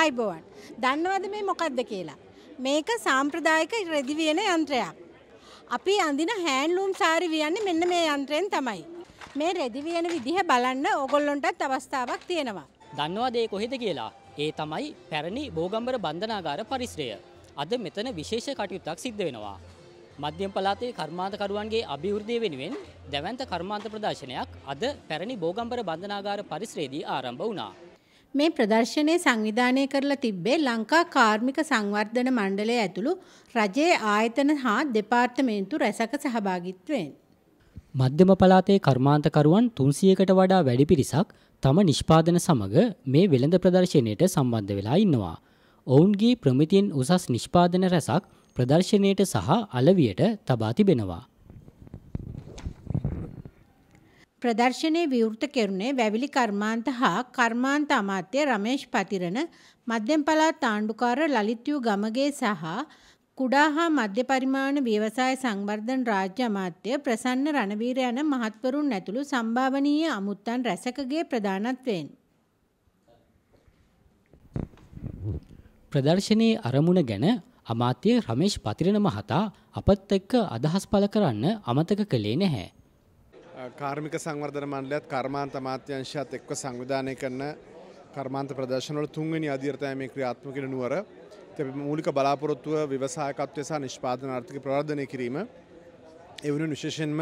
ආයිබෝවන්. දන්නවද මේ මොකක්ද කියලා. මේක සාම්ප්‍රදායික රෙදිවියන යන්ත්‍රයක්. අපි අඳින හෑන්ලූම් සාරි වියන්නේ මෙන්න මේ යන්ත්‍රයෙන් තමයි. මේ රෙදිවියන විදිහ බලන්න ඕගොල්ලොන්ටත් අවස්ථාවක් තියෙනවා. දන්නවද ඒ කොහෙද කියලා? ඒ තමයි පැරණි බෝගම්බර බන්ධනාගාර පරිසරය. අද මෙතන විශේෂ කටයුත්තක් සිද්ධ වෙනවා. මධ්‍යම පළාතේ කර්මාන්තකරුවන්ගේ අභිවෘද්ධිය වෙනුවෙන් දැවැන්ත කර්මාන්ත ප්‍රදර්ශනයක් අද පැරණි බෝගම්බර බන්ධනාගාර පරිසරයේදී ආරම්භ වුණා. මේ ප්‍රදර්ශනය සංවිධානය කරලා තිබ්බේ ලංකා කාර්මික සංවර්ධන මණ්ඩලය ඇතුළු රජයේ ආයතන හා දෙපාර්තමේන්තු රැසක සහභාගිත්වයෙන්. මධ්‍යම පලාතේ කර්මාන්තකරුවන් 300කට වඩා වැඩි පිරිසක් තම නිෂ්පාදන සමග මේ වෙළඳ ප්‍රදර්ශනයට සම්බන්ධ වෙලා ඉන්නවා. ඔවුන්ගේ ප්‍රමිතියෙන් උසස් නිෂ්පාදන රැසක් ප්‍රදර්ශනයට සහ අලවියට තබා තිබෙනවා. ප්‍රදර්ශනය විවෘත කෙරුණේ වැවිලි කර්මාන්ත හා කර්මාන්ත අමාත්‍ය රමේෂ් පතිරණ මධ්‍යම පළාත් ආණ්ඩුකාර ලලිත්යු ගමගේ සහ කුඩා හා මධ්‍ය පරිමාණ ව්‍යවසාය සංවර්ධන රාජ්‍ය අමාත්‍ය ප්‍රසන්න රණවීර යන මහත්වරුන් ඇතුළු සම්භාවනීය අමුත්තන් රැසකගේ ප්‍රධානත්වයෙන් ප්‍රදර්ශනයේ අරමුණ ගැන අමාත්‍ය රමේෂ් පතිරණ මහතා අපත් එක්ක අදහස් පළ කරන්න අමතක කළේ නැහැ. කාර්මික සංවර්ධන මණ්ඩලයත් කර්මාන්ත අමාත්‍යංශයත් එක්ව සංවිධානය කරන කර්මාන්ත ප්‍රදර්ශනවල තුන්වෙනි අධීරතය මේ ක්‍රියාත්මක වෙන නුවර. මූලික බලාපොරොත්තුව ව්‍යවසායකත්වය සහ නිෂ්පාදන ආර්ථික ප්‍රවර්ධනය කිරීම. ඒ වෙනුවෙන් විශේෂයෙන්ම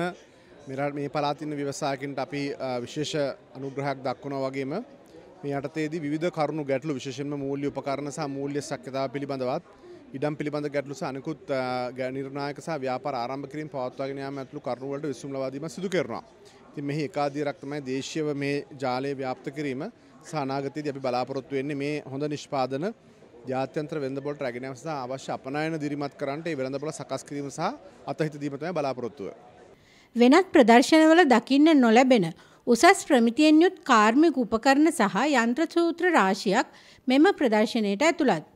මේ පළාත් ඉන්න ව්‍යවසායකින්ට අපි විශේෂ අනුග්‍රහයක් දක්වනවා වගේම මේ යටතේදී විවිධ කරුණු ගැටලු විශේෂයෙන්ම මූල්‍ය උපකරණ සහ මූල්‍ය ශක්්‍යතාව පිළිබඳවත් ඉඩම් පිළිබඳ ගැටලු සනකුත් ගැනිර්ණයක සහ ව්‍යාපාර ආරම්භ කිරීම පවත්වාගෙන යාම ඇතුළු කරුණු වලට විසුම් ලබා දීම සිදු කරනවා. ඉතින් මෙහි එකාධිරක් තමයි දේශීයව මේ ජාලය ව්‍යාප්ත කිරීම සහ අනාගතයේදී අපි බලාපොරොත්තු වෙන්නේ මේ හොඳ නිෂ්පාදන ජාත්‍යන්තර වෙළඳපොළට රැගෙන යාම සහ අවශ්‍ය අපනයන දිරිමත් කරන්නට ඒ වෙළඳපොළ සකස් කිරීම සහ අතහිත දීම තමයි බලාපොරොත්තුව. වෙනත් ප්‍රදර්ශනවල දකින්න නොලැබෙන උසස් ප්‍රමිතියෙන් යුත් කාර්මික උපකරණ සහ යන්ත්‍ර සූත්‍ර රාශියක් මෙම ප්‍රදර්ශනයට ඇතුළත්.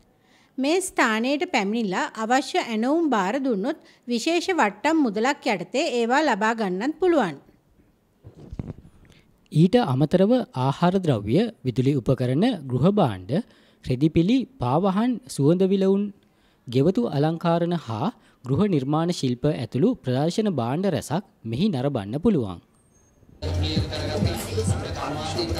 මේ ස්ථානයට පැමිණිලා අවශ්‍ය ඇනවුම් බාර දුන්නොත් විශේෂ වට්ටම් මුදලක් යටතේ ඒවා ලබා ගන්නත් පුළුවන්. ඊට අමතරව ආහාර ද්‍රව්‍ය, විදුලි උපකරණ, ගෘහ භාණ්ඩ, රෙදිපිලි, පාවහන්, සුවඳ විලවුන්, ගෙවතු අලංකාරණ හා ගෘහ නිර්මාණ ශිල්ප ඇතුළු ප්‍රදර්ශන භාණ්ඩ රැසක් මෙහි නරඹන්න පුළුවන්. අද ඒ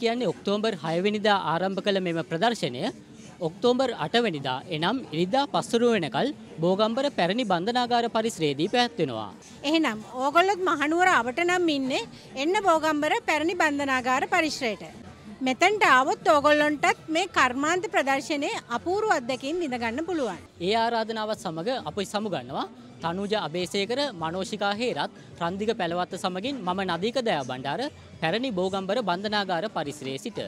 කියන්නේ ඔක්තෝබර් 6 වෙනිදා ආරම්භ කළ මෙම ප්‍රදර්ශනය ඔක්තෝබර් 8 වෙනිදා එනම් ඉරිදා පස්වරු වෙනකල් බෝගම්බර පැරණි බන්ධනාගාර පරිසරයේදී පැවැත්වෙනවා. එහෙනම් ඕගොල්ලොත් මහනුවර අපට නම් ඉන්නේ එන්න බෝගම්බර පැරණි බන්ධනාගාර පරිශ්‍රයට. මෙතැන්ට ආවොත් ඕගොල්ලොන්ටත් මේ කර්මාන්ත ප්‍රදර්ශනයේ අපූරු අත්දැකීම් විඳගන්න පුළුවන්. ඒ ආරාධනාවත් සමඟ අපි සමුගන්නවා තනුජ අබේසේකර මනෝෂිකා හේරත් රන්දික පැළවත්ත සමගින් මම නදීක දෑ බණ්ඩාර පැරණි බෝගම්බර බන්ධනාගාර පරිසරයේ සිට